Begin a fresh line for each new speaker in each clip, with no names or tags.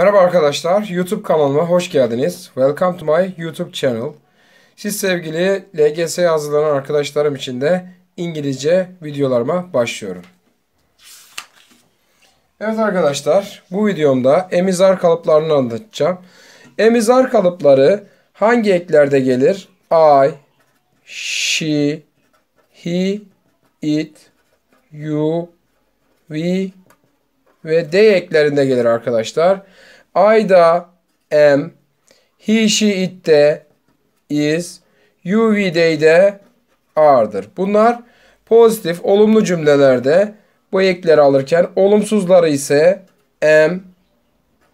Merhaba arkadaşlar, YouTube kanalıma hoş geldiniz. Welcome to my YouTube channel. Siz sevgili LGS hazırlanan arkadaşlarım için de İngilizce videolarıma başlıyorum. Evet arkadaşlar, bu videomda emizar kalıplarını anlatacağım. Emizar kalıpları hangi eklerde gelir? I, she, he, it, you, we ve d eklerinde gelir arkadaşlar. Arkadaşlar. I da am, he, she, it de is, you, we, they de are'dır. Bunlar pozitif, olumlu cümlelerde bu ekleri alırken olumsuzları ise am,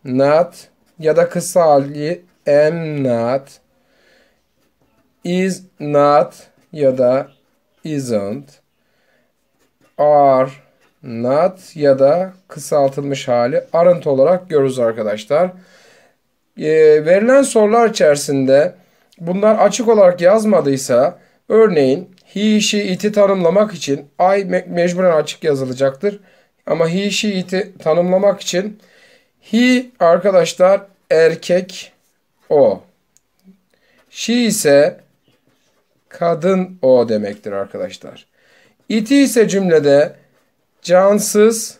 not ya da kısa hali am not, is not ya da isn't, are, Not ya da kısaltılmış hali arıntı olarak görürüz arkadaşlar. E, verilen sorular içerisinde bunlar açık olarak yazmadıysa örneğin he, she, it'i tanımlamak için I me mecburen açık yazılacaktır. Ama he, she, it'i tanımlamak için he arkadaşlar erkek o. She ise kadın o demektir arkadaşlar. Iti ise cümlede cansız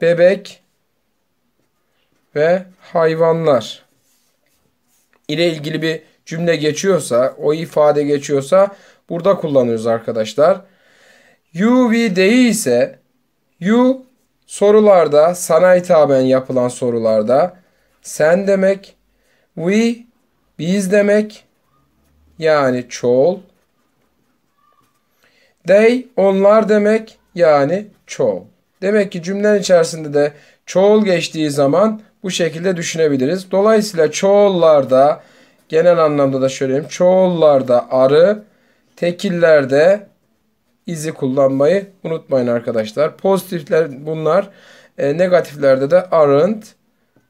bebek ve hayvanlar ile ilgili bir cümle geçiyorsa, o ifade geçiyorsa burada kullanıyoruz arkadaşlar. You we değilse you sorularda sana hitaben yapılan sorularda sen demek we biz demek yani çoğul They onlar demek yani çoğul. Demek ki cümlenin içerisinde de çoğul geçtiği zaman bu şekilde düşünebiliriz. Dolayısıyla çoğullarda genel anlamda da söyleyeyim. Çoğullarda arı, tekillerde izi kullanmayı unutmayın arkadaşlar. Pozitifler bunlar. E, negatiflerde de aren't,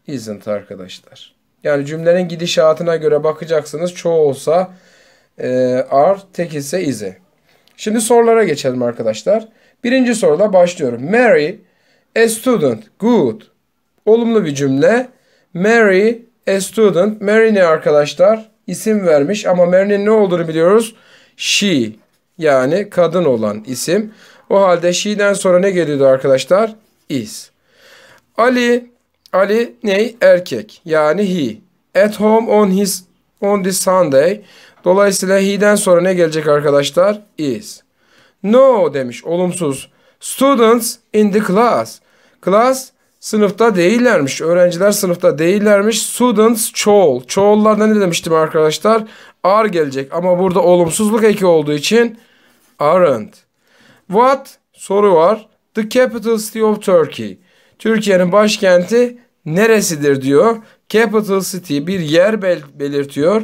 isn't arkadaşlar. Yani cümlenin gidişatına göre bakacaksınız. Çoğu olsa e, are, tek ise is'i. Şimdi sorulara geçelim arkadaşlar. Birinci soruda başlıyorum. Mary a student. Good. Olumlu bir cümle. Mary a student. Mary ne arkadaşlar? İsim vermiş ama Mary'nin ne olduğunu biliyoruz. She yani kadın olan isim. O halde she'den sonra ne geliyordu arkadaşlar? Is. Ali Ali ne? Erkek. Yani he. At home on his on this Sunday. Dolayısıyla he'den sonra ne gelecek arkadaşlar? Is. No demiş olumsuz. Students in the class. Class sınıfta değillermiş. Öğrenciler sınıfta değillermiş. Students çoğul. Çoğullarda ne demiştim arkadaşlar? Are gelecek ama burada olumsuzluk eki olduğu için aren't. What? Soru var. The capital city of Turkey. Türkiye'nin başkenti neresidir diyor. Capital city bir yer bel belirtiyor.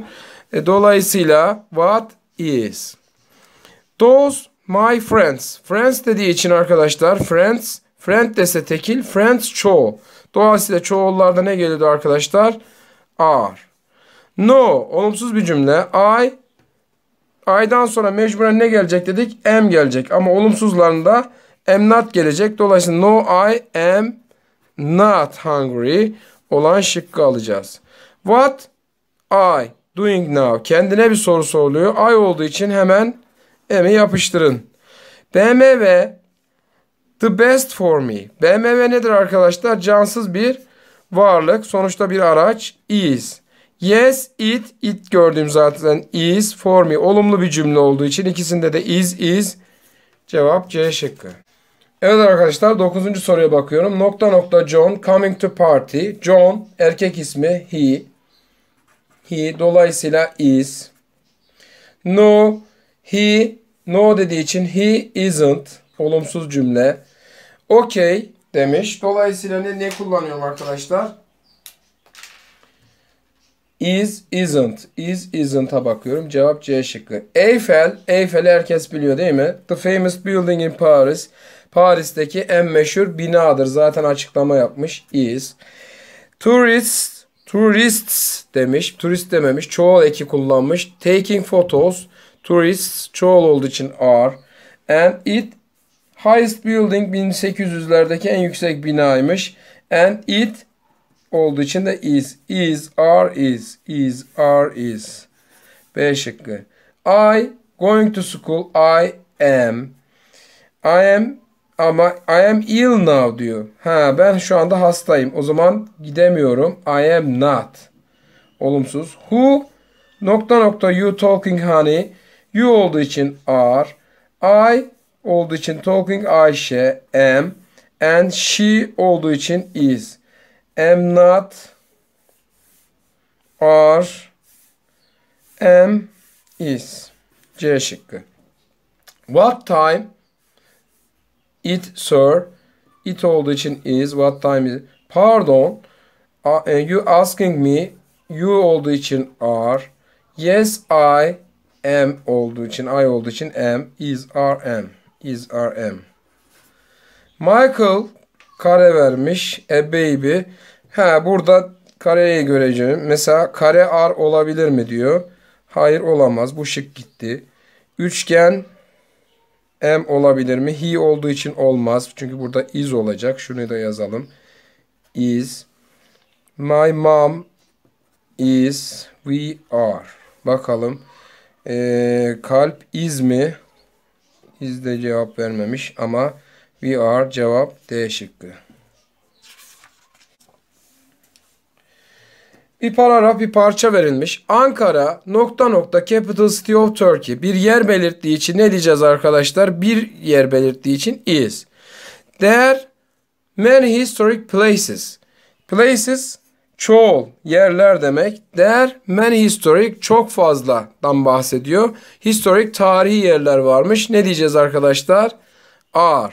E, dolayısıyla what is. Those my friends. Friends dediği için arkadaşlar friends. Friend dese tekil. Friends çoğu. Dolayısıyla çoğullarda ne geliyordu arkadaşlar? Are. No. Olumsuz bir cümle. I. I'dan sonra mecburen ne gelecek dedik? Am gelecek. Ama olumsuzlarında am not gelecek. Dolayısıyla no I am not hungry olan şıkkı alacağız. What I doing now? Kendine bir soru soruluyor. I olduğu için hemen M'i yapıştırın. BMW the best for me. BMW nedir arkadaşlar? Cansız bir varlık. Sonuçta bir araç. Is. Yes it. It gördüğüm zaten is for me. Olumlu bir cümle olduğu için ikisinde de is is. Cevap C şıkkı. Evet arkadaşlar dokuzuncu soruya bakıyorum. Nokta nokta John coming to party. John erkek ismi he he dolayısıyla is. No he no dediği için he isn't olumsuz cümle. Okay demiş. Dolayısıyla ne, ne kullanıyorum arkadaşlar? Is isn't. Is isn't'a bakıyorum. Cevap C şıkkı. Eiffel. Eiffel'i herkes biliyor değil mi? The famous building in Paris. Paris'teki en meşhur binadır. Zaten açıklama yapmış. Is. tourists Tourists demiş. Turist dememiş. Çoğul eki kullanmış. Taking photos. Tourists çoğul olduğu için are. And it highest building 1800'lerdeki en yüksek binaymış. And it olduğu için de is. Is, are, is. Is, are, is. B şıkkı. I going to school. I am. I am ama I am ill now diyor. Ha ben şu anda hastayım. O zaman gidemiyorum. I am not. Olumsuz. Who nokta nokta you talking honey. You olduğu için are. I olduğu için talking Ayşe am. And she olduğu için is. Am not are am is. C şıkkı. What time It sir. It olduğu için is. What time is? Pardon. You asking me. You olduğu için are. Yes I am olduğu için. I olduğu için am. Is are am. Is are am. Michael kare vermiş. A baby. Ha burada kareyi göreceğim. Mesela kare ar olabilir mi diyor. Hayır olamaz. Bu şık gitti. Üçgen am olabilir mi? He olduğu için olmaz. Çünkü burada is olacak. Şunu da yazalım. Is. My mom is. We are. Bakalım. Ee, kalp is mi? Is de cevap vermemiş ama we are cevap D şıkkı. bir paragraf bir parça verilmiş. Ankara nokta nokta capital city of Turkey bir yer belirttiği için ne diyeceğiz arkadaşlar? Bir yer belirttiği için is. There many historic places. Places çoğul yerler demek. There many historic çok fazladan bahsediyor. Historic tarihi yerler varmış. Ne diyeceğiz arkadaşlar? Are.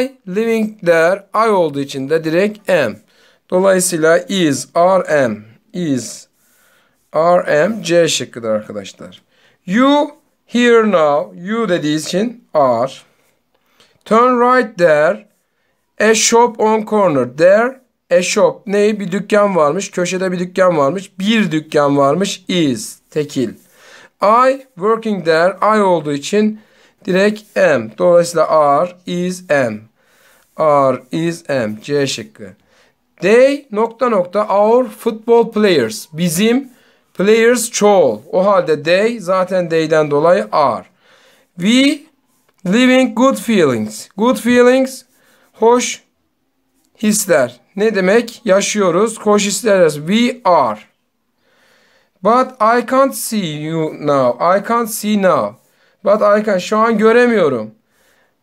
I living there I olduğu için de direkt am. Dolayısıyla is RM is RM C şıkkıdır arkadaşlar. You here now you dediği için are. Turn right there. A shop on corner. There a shop. Ney? Bir dükkan varmış. Köşede bir dükkan varmış. Bir dükkan varmış. Is. Tekil. I working there. I olduğu için direkt am. Dolayısıyla are is am. Are is am. C şıkkı. They nokta nokta our football players. Bizim players çoğul. O halde they zaten they'den dolayı are. We living good feelings. Good feelings hoş hisler. Ne demek? Yaşıyoruz. Hoş hisler. We are. But I can't see you now. I can't see now. But I can. Şu an göremiyorum.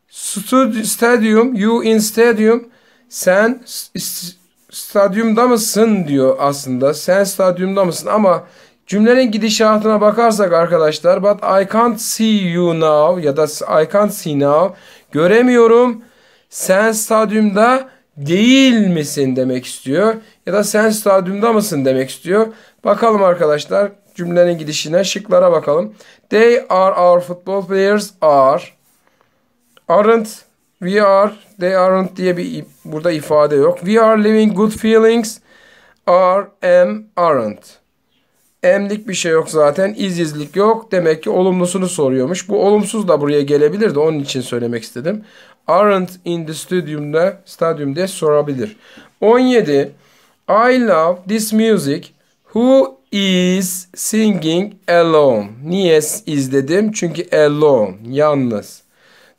Stud, stadyum. You in stadyum. Sen stadyumda mısın diyor aslında. Sen stadyumda mısın ama cümlenin gidişatına bakarsak arkadaşlar but I can't see you now ya da I can't see now göremiyorum. Sen stadyumda değil misin demek istiyor ya da sen stadyumda mısın demek istiyor. Bakalım arkadaşlar cümlenin gidişine şıklara bakalım. They are our football players are aren't We are, they aren't diye bir burada ifade yok. We are living good feelings. Are, am, aren't. Am'lik bir şey yok zaten. İzizlik yok. Demek ki olumlusunu soruyormuş. Bu olumsuz da buraya gelebilirdi. Onun için söylemek istedim. Aren't in the stadium'da, stadyum sorabilir. 17. I love this music. Who is singing alone? Niye is dedim? Çünkü alone, yalnız.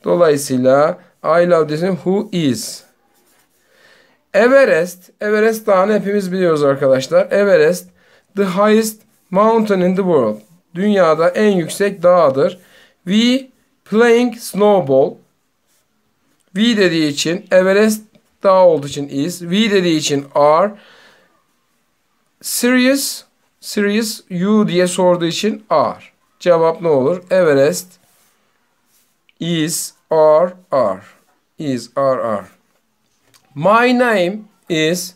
Dolayısıyla I love desin who is. Everest. Everest dağını hepimiz biliyoruz arkadaşlar. Everest the highest mountain in the world. Dünyada en yüksek dağdır. We playing snowball. We dediği için Everest dağ olduğu için is. We dediği için are. Serious. Serious you diye sorduğu için are. Cevap ne olur? Everest is are are is RR. My name is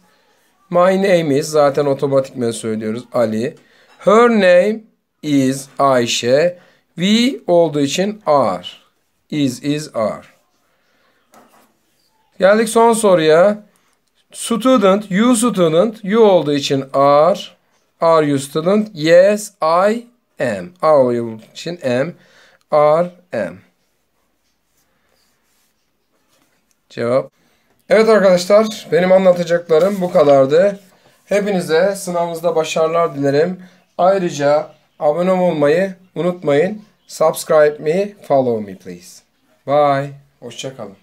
My name is zaten otomatikmen söylüyoruz Ali. Her name is Ayşe. We olduğu için are. Is is are. Geldik son soruya. Student, you student, you olduğu için are. Are you student? Yes, I am. I olduğu için am. Are, am. Cevap. Evet arkadaşlar benim anlatacaklarım bu kadardı. Hepinize sınavınızda başarılar dilerim. Ayrıca abone olmayı unutmayın. Subscribe me, follow me please. Bye. Hoşçakalın.